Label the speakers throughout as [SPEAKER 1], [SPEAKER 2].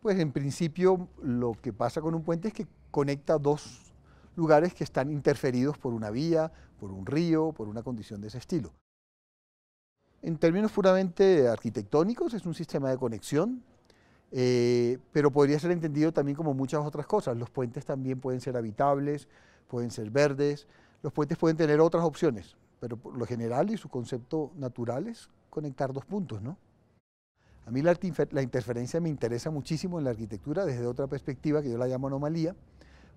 [SPEAKER 1] Pues en principio lo que pasa con un puente es que conecta dos lugares que están interferidos por una vía, por un río, por una condición de ese estilo. En términos puramente arquitectónicos es un sistema de conexión, eh, pero podría ser entendido también como muchas otras cosas. Los puentes también pueden ser habitables, pueden ser verdes, los puentes pueden tener otras opciones, pero por lo general y su concepto natural es conectar dos puntos, ¿no? A mí la, la, interferencia me interesa muchísimo en la arquitectura desde otra perspectiva que yo la llamo anomalía,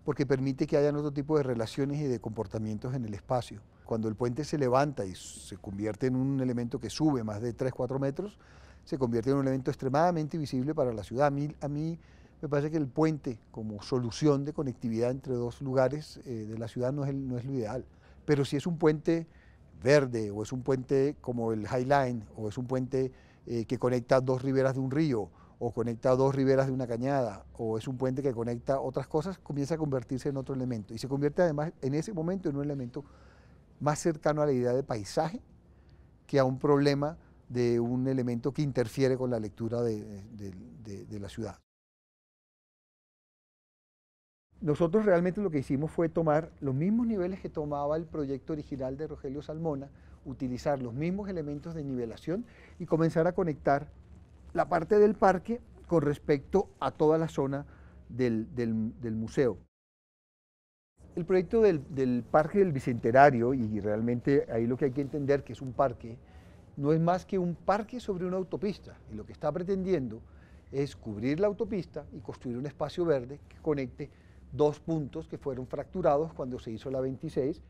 [SPEAKER 1] porque permite que hayan otro tipo de relaciones y de comportamientos en el espacio. Cuando el puente se levanta y se convierte en un elemento que sube más de 3, 4 metros, se convierte en un elemento extremadamente visible para la ciudad. A mí, me parece que el puente como solución de conectividad entre dos lugares eh, de la ciudad no es, no es lo ideal. Pero si es un puente verde o es un puente como el High Line o es un puente eh, que conecta dos riberas de un río o conecta dos riberas de una cañada o es un puente que conecta otras cosas, comienza a convertirse en otro elemento y se convierte además en ese momento en un elemento más cercano a la idea de paisaje que a un problema de un elemento que interfiere con la lectura de la ciudad nosotros realmente lo que hicimos fue tomar los mismos niveles que tomaba el proyecto original de Rogelio Salmona, utilizar los mismos elementos de nivelación y comenzar a conectar la parte del parque con respecto a toda la zona del, museo. El proyecto del, del, Parque del Bicentenario, y realmente ahí lo que hay que entender que es un parque, no es más que un parque sobre una autopista, y lo que está pretendiendo es cubrir la autopista y construir un espacio verde que conecte dos puntos que fueron fracturados cuando se hizo la 26.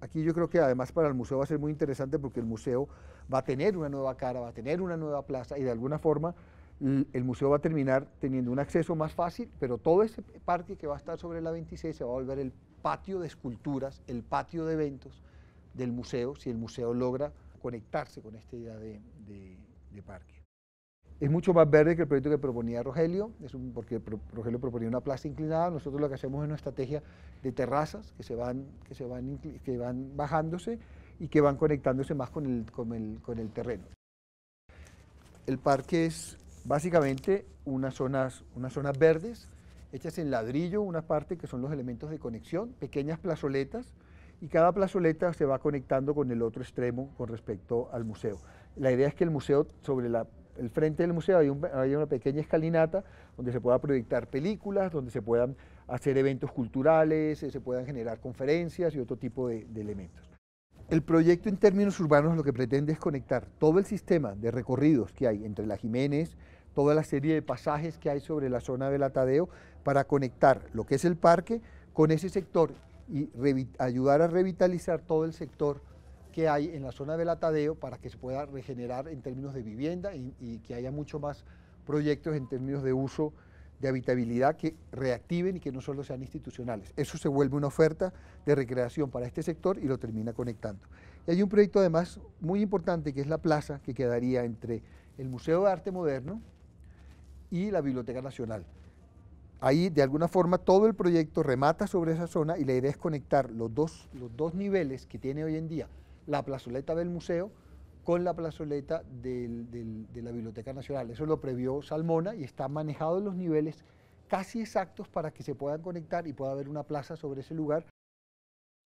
[SPEAKER 1] Aquí yo creo que además para el museo va a ser muy interesante porque el museo va a tener una nueva cara, va a tener una nueva plaza y de alguna forma el museo va a terminar teniendo un acceso más fácil, pero todo ese parque que va a estar sobre la 26 se va a volver el patio de esculturas, el patio de eventos del museo, si el museo logra conectarse con esta idea de, de parque es mucho más verde que el proyecto que proponía Rogelio, es porque Rogelio proponía una plaza inclinada, nosotros lo que hacemos es una estrategia de terrazas que se van, que se van, que van bajándose y que van conectándose más con el, con el terreno. El parque es básicamente unas zonas, unas zonas verdes, hechas en ladrillo, una parte que son los elementos de conexión, pequeñas plazoletas, y cada plazoleta se va conectando con el otro extremo con respecto al museo. La idea es que el museo sobre la el frente del museo hay, una pequeña escalinata donde se pueda proyectar películas, donde se puedan hacer eventos culturales, eh, se puedan generar conferencias y otro tipo de, de elementos. El proyecto en términos urbanos lo que pretende es conectar todo el sistema de recorridos que hay entre la Jiménez, toda la serie de pasajes que hay sobre la zona del Atadeo, para conectar lo que es el parque con ese sector y ayudar a revitalizar todo el sector que hay en la zona del Atadeo para que se pueda regenerar en términos de vivienda y, que haya mucho más proyectos en términos de uso de habitabilidad que reactiven y que no solo sean institucionales. Eso se vuelve una oferta de recreación para este sector y lo termina conectando. Y hay un proyecto además muy importante que es la plaza que quedaría entre el Museo de Arte Moderno y la Biblioteca Nacional. Ahí de alguna forma todo el proyecto remata sobre esa zona y la idea es conectar los dos, los dos niveles que tiene hoy en día la plazoleta del museo con la plazoleta de la Biblioteca Nacional. Eso lo previó Salmona y está manejado en los niveles casi exactos para que se puedan conectar y pueda haber una plaza sobre ese lugar.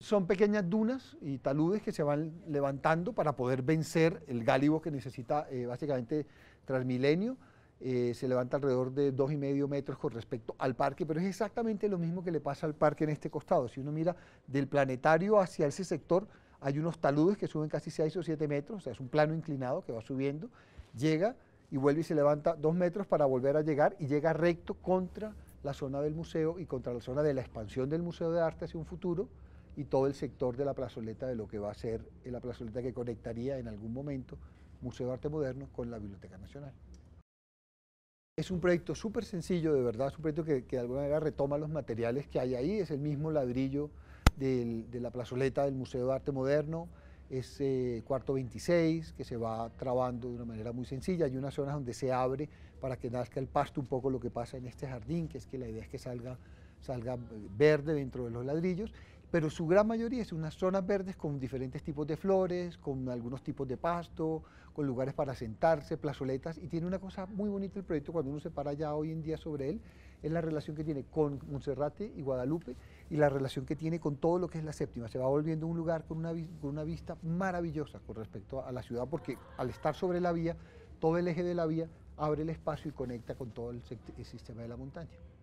[SPEAKER 1] Son pequeñas dunas y taludes que se van levantando para poder vencer el gálibo que necesita eh, básicamente Transmilenio. Eh, se levanta alrededor de dos y medio metros con respecto al parque, pero es exactamente lo mismo que le pasa al parque en este costado. Si uno mira del planetario hacia ese sector, hay unos taludes que suben casi 6 o 7 metros, o sea, es un plano inclinado que va subiendo, llega y vuelve y se levanta 2 metros para volver a llegar y llega recto contra la zona del museo y contra la zona de la expansión del Museo de Arte hacia un futuro y todo el sector de la plazoleta de lo que va a ser eh, la plazoleta que conectaría en algún momento Museo de Arte Moderno con la Biblioteca Nacional. Es un proyecto súper sencillo, de verdad, es un proyecto que, que, de alguna manera retoma los materiales que hay ahí, es el mismo ladrillo de la plazoleta del Museo de Arte Moderno, es eh, cuarto 26, que se va trabando de una manera muy sencilla. Hay unas zonas donde se abre para que nazca el pasto un poco lo que pasa en este jardín, que es que la idea es que salga, salga eh, verde dentro de los ladrillos, pero su gran mayoría es unas zonas verdes con diferentes tipos de flores, con algunos tipos de pasto, con lugares para sentarse, plazoletas, y tiene una cosa muy bonita el proyecto cuando uno se para ya hoy en día sobre él, es la relación que tiene con Monserrate y Guadalupe, y la relación que tiene con todo lo que es la séptima. Se va volviendo un lugar con una, vista maravillosa con respecto a la ciudad, porque al estar sobre la vía, todo el eje de la vía abre el espacio y conecta con todo el sistema de la montaña.